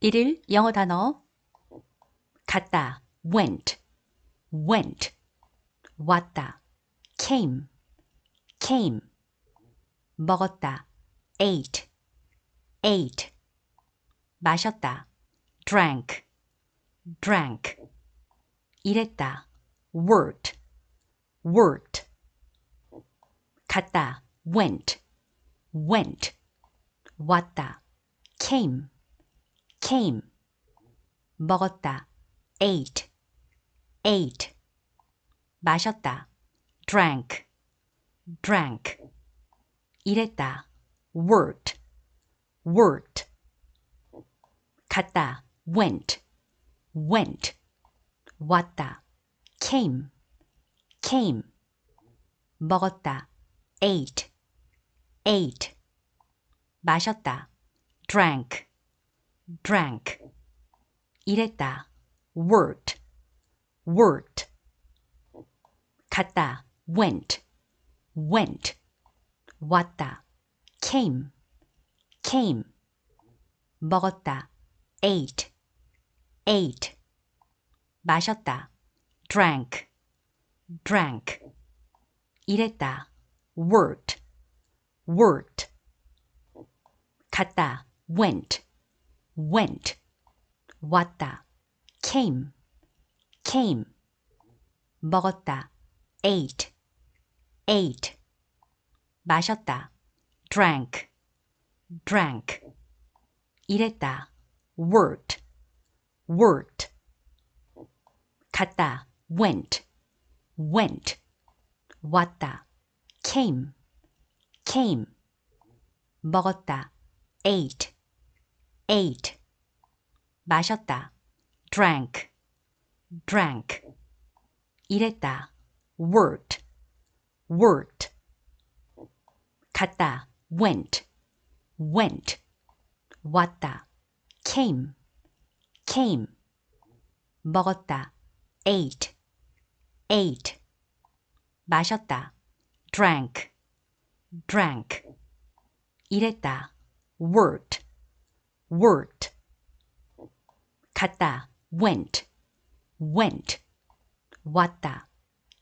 1일 영어 단어 갔다 went went 왔다 came came 먹었다 ate ate 마셨다 drank drank 일했다 worked worked 갔다 went went 왔다 came came 먹었다 ate ate 마셨다 drank drank 일했다 worked worked 갔다 went went 왔다 came came 먹었다 ate ate 마셨다 drank drank, 일했다, worked, worked, 갔다, went, went, 왔다, came, came, 먹었다, ate, ate, 마셨다, drank, drank, 일했다, worked, worked, 갔다, went, went, 왔다, came, came, 먹었다, ate, ate, 마셨다, drank, drank, 일했다, worked, worked, 갔다, went, went, 왔다, came, came, 먹었다, ate, ate 마셨다 drank drank 일했다 worked worked 갔다 went went 왔다 came came 먹었다 ate ate 마셨다 drank drank 일했다 worked worked 갔다 went went 왔다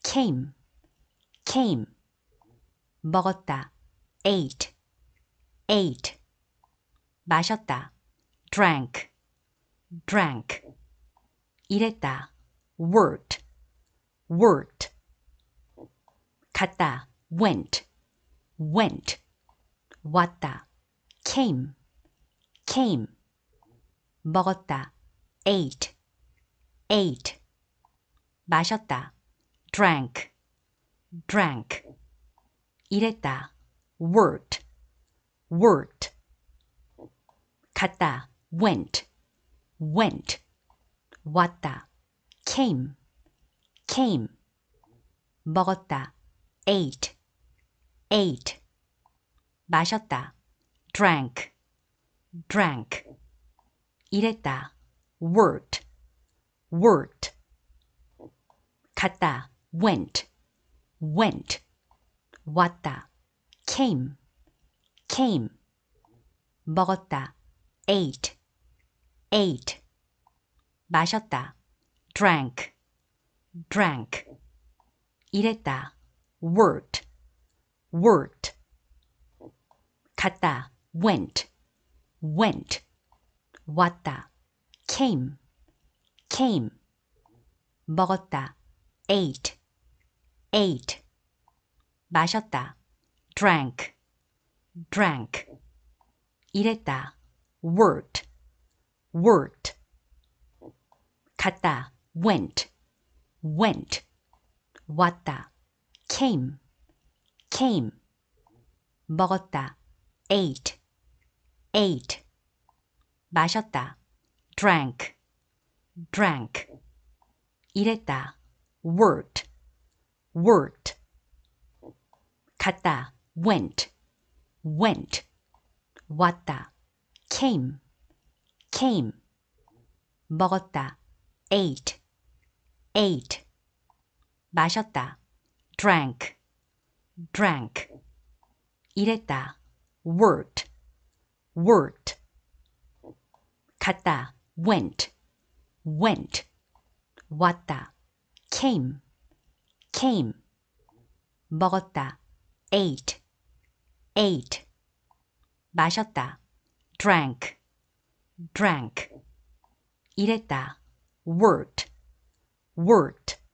came came 먹었다 ate ate 마셨다 drank drank 일했다 worked worked 갔다 went went 왔다 came came. 먹었다, ate, ate. 마셨다, drank, drank. 일했다, worked, worked. 갔다, went, went. 왔다, came, came. 먹었다, ate, ate. 마셨다, drank, drank, 入れた worked, worked, 갔다. went, went, 왔다. came, came, 먹었다 ate, ate, 마셨다 drank, drank, 일했다 worked, worked, 갔다 went, went, 왔다, came, came, 먹었다, ate, ate, 마셨다, drank, drank, 이랬다, worked, worked, 갔다, went, went, 왔다, came, came, 먹었다, ate, ate 마셨다 drank drank 일했다 worked worked 갔다 went went 왔다 came came 먹었다 ate ate 마셨다 drank drank 일했다 worked worked 갔다 went went 왔다 came came 먹었다 ate ate 마셨다 drank drank 일했다 worked worked